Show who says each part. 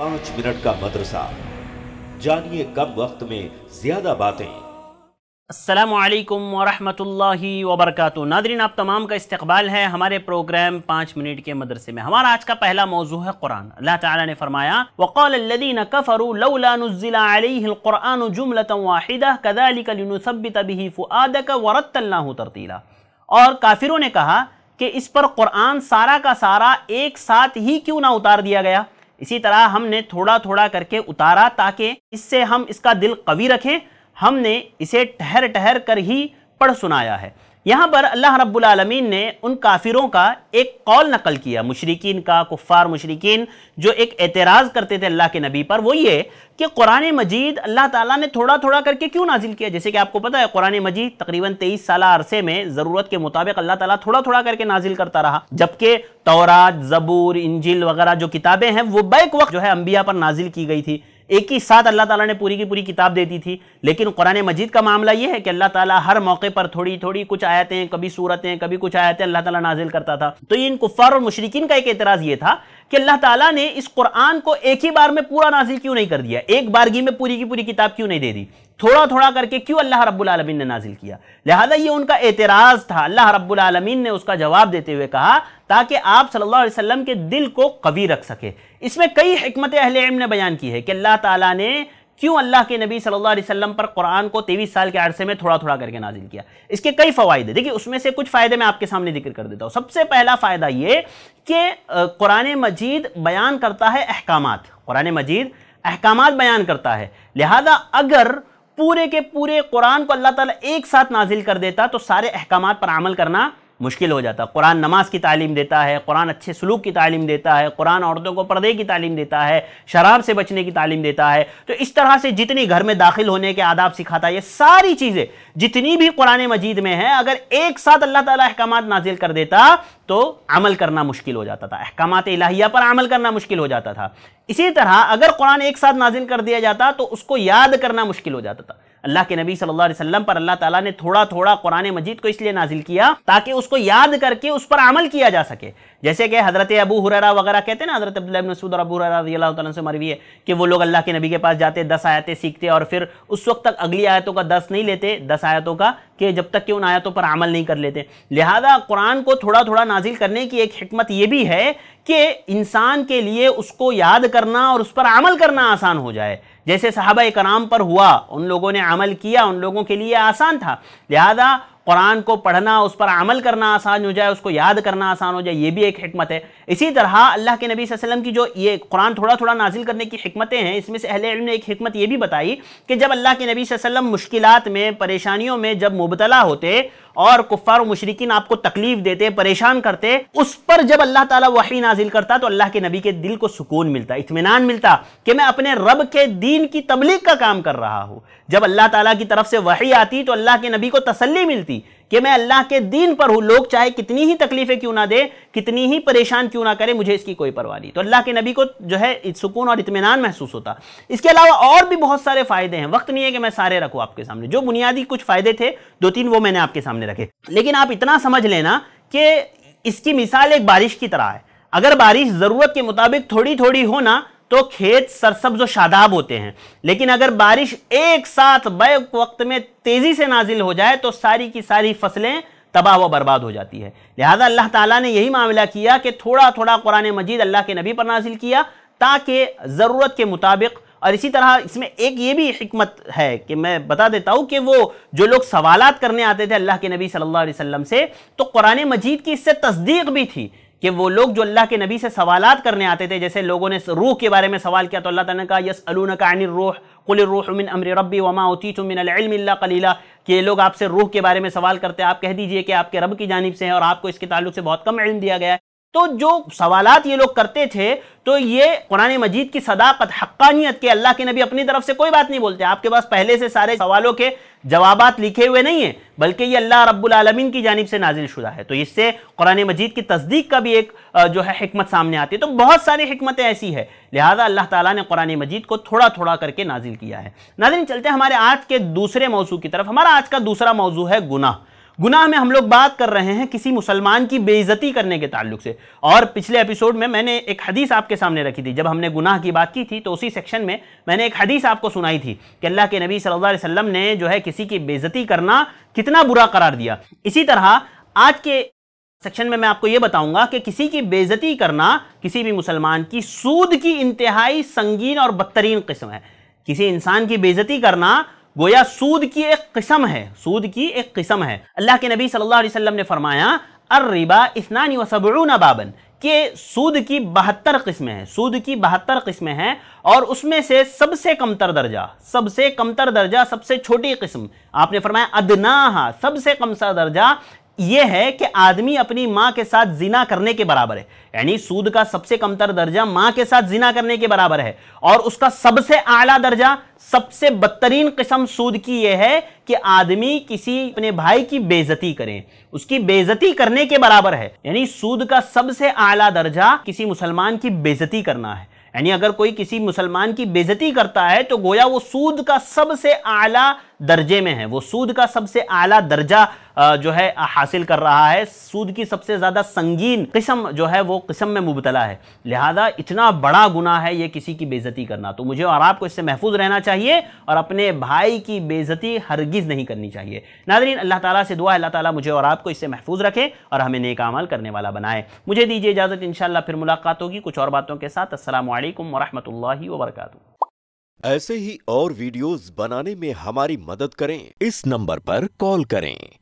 Speaker 1: पांच मिनट का मदरसा जानिए कम वक्त में ज्यादा बातें असलम वरहमतुल्लाहि वबरकatuh नादरीन आप तमाम का इस्तकबाल है हमारे प्रोग्राम पाँच मिनट के मदरसे में हमारा आज का पहला मौजू है कुरान अल्लाह ताला ने फरमाया वक़ालदीन कफ़रुलाक़ुरान जुमलत वाहिदा कदालिकबित बिही फ़ुआदक वरतल्ला तरतीला और काफिरों ने कहा कि इस पर कुरान सारा का सारा एक साथ ही क्यों ना उतार दिया गया इसी तरह हमने थोड़ा थोड़ा करके उतारा ताकि इससे हम इसका दिल कवि रखें हमने इसे ठहर ठहर कर ही पढ़ सुनाया है यहाँ पर अल्लाह रब्बुलमीन ने उन काफिरों का एक कौल नकल किया मुशरकिन का कुफ़ार मुशरकिन जो एक एतराज़ करते थे अल्लाह के नबी पर वो ये कि कुरान मजीद अल्लाह ताला ने थोड़ा थोड़ा करके क्यों नाजिल किया जैसे कि आपको पता है कुरान मजीद तकरीबन तेईस साल अरसे में ज़रूरत के मुताबिक अल्लाह ताला थोड़ा थोड़ा करके नाजिल करता रहा जबकि तौरा जबूर इंजिल वगैरह जो किताबें हैं वो बैक वक्त जो है अम्बिया पर नाजिल की गई थी एक ही साथ अल्लाह ताला ने पूरी की पूरी किताब दे दी थी लेकिन कुरान मजीद का मामला ये है कि अल्लाह ताला हर मौके पर थोड़ी थोड़ी कुछ आयतें कभी सूरतें कभी कुछ आयतें अल्लाह ताला नाजिल करता था तो इन कुफ़ार और मुशरकिन का एक एतराज़ ये था कि अल्लाह ताला ने इस कुरान को एक ही बार में पूरा नाजिल क्यों नहीं कर दिया एक बारगी में पूरी की पूरी किताब क्यों नहीं दे दी थोड़ा थोड़ा करके क्यों अल्लाह रब्बुल आलमीन ने नाजिल किया लिहाजा ये उनका एतराज़ था अल्लाह रब्बुल आलमीन ने उसका जवाब देते हुए कहा ताकि आप सल्लल्लाहु अलैहि वसल्लम के दिल को कवी रख सके इसमें कई हमत अहल इम ने बयान की है कि अल्लाह ताला ने क्यों अल्लाह के नबी सल्लल्लाहु अलैहि वसल्लम पर कुरान को तेईस साल के अरसे में थोड़ा थोड़ा करके नाजिल किया इसके कई फ़ायदे देखिए उसमें से कुछ फ़ायदे मैं आपके सामने जिक्र कर देता हूँ सबसे पहला फ़ायदा ये कि कुरान मजीद बयान करता है अहकाम कुरान मजीद अहकाम बयान करता है लिहाजा अगर पूरे के पूरे कुरान को अल्लाह ताला एक साथ नाजिल कर देता तो सारे अहकाम पर अमल करना मुश्किल हो जाता है कुरान नमाज़ की तालीम देता है कुरान अच्छे सलूक की तालीम देता है कुरान औरतों को पर्दे की तालीम देता है शराब से बचने की तालीम देता है तो इस तरह से जितनी घर में दाखिल होने के आदाब सिखाता है ये सारी चीज़ें जितनी भी कुरान मजीद में हैं अगर एक साथ अल्लाह ताला अहकाम नाजिल कर देता तो अमल करना मुश्किल हो जाता था अहकाम इलाहिया पर अमल करना मुश्किल हो जाता था इसी तरह अगर कुरान एक साथ नाजिल कर दिया जाता तो उसको याद करना मुश्किल हो जाता था अल्लाह के नबी सल्लल्लाहु अलैहि वसल्लम पर अल्लाह ताला ने थोड़ा थोड़ा कुरान मजीद को इसलिए नाजिल किया ताकि उसको याद करके उस पर अमल किया जा सके जैसे कि हज़रत अबू हुररा वगैरह कहते हैं ना हज़रत अब्दुल्ला मसूद और अबू हुररा रजी अल्लाह से मरवी है कि वो लोग अल्लाह के नबी के पास जाते दस आयतें सीखते और फिर उस वक्त तक अगली आयतों का दस नहीं लेते दस आयतों का कि जब तक कि उन आयतों पर अमल नहीं कर लेते लिहाजा कुरान को थोड़ा थोड़ा नाजिल करने की एक हमत यह भी है कि इंसान के लिए उसको याद करना और उस पर अमल करना आसान हो जाए जैसे साहबा कराम पर हुआ उन लोगों ने अमल किया उन लोगों के लिए आसान था लिहाजा कुरान को पढ़ना उस पर अमल करना आसान हो जाए उसको याद करना आसान हो जाए ये भी एक हमत है इसी तरह अल्लाह के नबी वसल्लम की जो ये कुरान थोड़ा थोड़ा नाजिल करने की हमतें हैं इसमें से अहले ने एक हमत ये भी बताई कि जब अल्लाह के नबी वसल्लम मुश्किलात में परेशानियों में जब मुबतला होते और कुफ़ार मुशरकिन आपको तकलीफ देते परेशान करते उस पर जब अल्लाह ताला वही नाजिल करता तो अल्लाह के नबी के दिल को सुकून मिलता इतमान मिलता कि मैं अपने रब के दीन की तबलीग का काम कर रहा हूँ जब अल्लाह ताला की तरफ से वही आती तो अल्लाह के नबी को तसली मिलती कि मैं अल्लाह के दीन पर हूँ लोग चाहे कितनी ही तकलीफ़ें क्यों ना दे कितनी ही परेशान क्यों ना करें मुझे इसकी कोई परवाह नहीं तो अल्लाह के नबी को जो है सुकून और इतमान महसूस होता इसके अलावा और भी बहुत सारे फ़ायदे हैं वक्त नहीं है कि मैं सारे रखूँ आपके सामने जो बुनियादी कुछ फ़ायदे थे दो तीन वो मैंने आपके सामने सामने रखे लेकिन आप इतना समझ लेना कि इसकी मिसाल एक बारिश की तरह है अगर बारिश ज़रूरत के मुताबिक थोड़ी थोड़ी हो ना तो खेत सरसब्ज शादाब होते हैं लेकिन अगर बारिश एक साथ बैक वक्त में तेज़ी से नाजिल हो जाए तो सारी की सारी फसलें तबाह व बर्बाद हो जाती है लिहाजा अल्लाह ताला ने यही मामला किया कि थोड़ा थोड़ा कुरान मजीद अल्लाह के नबी पर नाजिल किया ताकि ज़रूरत के मुताबिक और इसी तरह इसमें एक ये भी हमत है कि मैं बता देता हूँ कि वो जो लोग सवालत करने आते थे अल्लाह के नबी सल्लल्लाहु अलैहि वसल्लम से तो कुरान मजीद की इससे तस्दीक भी थी कि वो लोग जो अल्लाह के नबी से सवालत करने आते थे जैसे लोगों ने रूह के बारे में सवाल किया तो अल्लाह तला यस अलून रूह कुल रूह मिन अमर रबी वमा उती मिन कलीला कि ये लोग आपसे रूह के बारे में सवाल करते हैं आप कह दीजिए कि आपके रब की जानब से हैं और आपको इसके ताल्लुक से बहुत कम इल्म दिया गया है तो जो सवालात ये लोग करते थे तो ये कुरान मजीद की सदाकत हक्कानियत के अल्लाह के नबी अपनी तरफ से कोई बात नहीं बोलते आपके पास पहले से सारे सवालों के जवाब लिखे हुए नहीं हैं बल्कि ये अल्लाह रब्बुल की जानब से नाजिल शुदा है तो इससे कुरान मजीद की तस्दीक का भी एक जो है हमत सामने आती है तो बहुत सारी हमतें ऐसी है लिहाजा अल्लाह तला ने कुरान मजीद को थोड़ा थोड़ा करके नाजिल किया है नाजिल चलते हमारे आज के दूसरे मौजू की तरफ हमारा आज का दूसरा मौजू है गुनाह गुनाह में हम लोग बात कर रहे हैं किसी मुसलमान की बेइज्जती करने के ताल्लुक से और पिछले एपिसोड में मैंने एक हदीस आपके सामने रखी थी जब हमने गुनाह की बात की थी तो उसी सेक्शन में मैंने एक हदीस आपको सुनाई थी कि अल्लाह के नबी सल्लल्लाहु अलैहि वसल्लम ने जो है किसी की बेइज्जती करना कितना बुरा करार दिया इसी तरह आज के सेक्शन में मैं आपको ये बताऊंगा कि किसी की बेइज्जती करना किसी भी मुसलमान की सूद की इंतहाई संगीन और बदतरीन किस्म है किसी इंसान की बेइज्जती करना गोया सूद की एक किस्म है सूद की एक किस्म है अल्लाह के नबी सल्लल्लाहु अलैहि वसल्लम ने फरमाया अर रिबा वसबरून बाबन के सूद की बहत्तर किस्में हैं सूद की बहत्तर किस्में हैं और उसमें से सबसे कमतर दर्जा सबसे कमतर दर्जा सबसे छोटी किस्म आपने फरमाया अदनाहा सबसे सा दर्जा यह है कि आदमी अपनी मां के साथ जिना करने के बराबर है यानी सूद का सबसे कमतर दर्जा मां के साथ जिना करने के बराबर है और उसका सबसे आला दर्जा सबसे बदतरीन किस्म सूद की यह है कि आदमी किसी अपने भाई की बेजती करें उसकी बेजती करने के बराबर है यानी सूद का सबसे आला दर्जा किसी मुसलमान की बेजती करना है यानी अगर कोई किसी मुसलमान की बेजती करता है तो गोया वो सूद का सबसे आला दर्जे में है वो सूद का सबसे आला दर्जा जो है हासिल कर रहा है सूद की सबसे ज़्यादा संगीन किस्म जो है वो किस्म में मुबतला है लिहाजा इतना बड़ा गुना है ये किसी की बेज़ती करना तो मुझे और आपको इससे महफूज रहना चाहिए और अपने भाई की बेज़ती हरगिज़ नहीं करनी चाहिए नादरीन अल्लाह ताला से दुआ अल्लाह ताला मुझे और आपको इससे महफूज रखे और हमें नेक अमल करने वाला बनाए मुझे दीजिए इजाज़त इन फिर मुलाकात होगी कुछ और बातों के साथ असल वरहमल वरक ऐसे ही और वीडियोस बनाने में हमारी मदद करें इस नंबर पर कॉल करें